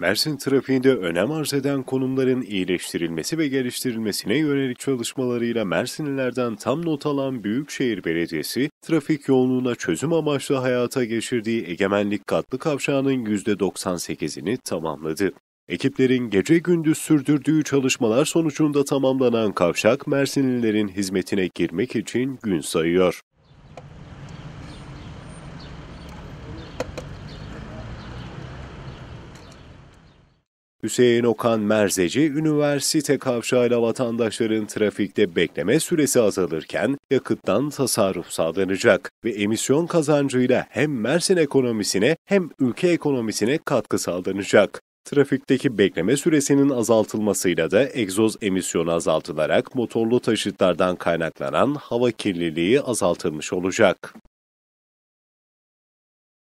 Mersin trafiğinde önem arz eden konumların iyileştirilmesi ve geliştirilmesine yönelik çalışmalarıyla Mersinlilerden tam not alan Büyükşehir Belediyesi, trafik yoğunluğuna çözüm amaçlı hayata geçirdiği egemenlik katlı kavşağının %98'ini tamamladı. Ekiplerin gece gündüz sürdürdüğü çalışmalar sonucunda tamamlanan kavşak Mersinlilerin hizmetine girmek için gün sayıyor. Hüseyin Okan Merzeci, üniversite kavşağıyla vatandaşların trafikte bekleme süresi azalırken yakıttan tasarruf sağlanacak ve emisyon kazancıyla hem Mersin ekonomisine hem ülke ekonomisine katkı sağlanacak. Trafikteki bekleme süresinin azaltılmasıyla da egzoz emisyonu azaltılarak motorlu taşıtlardan kaynaklanan hava kirliliği azaltılmış olacak.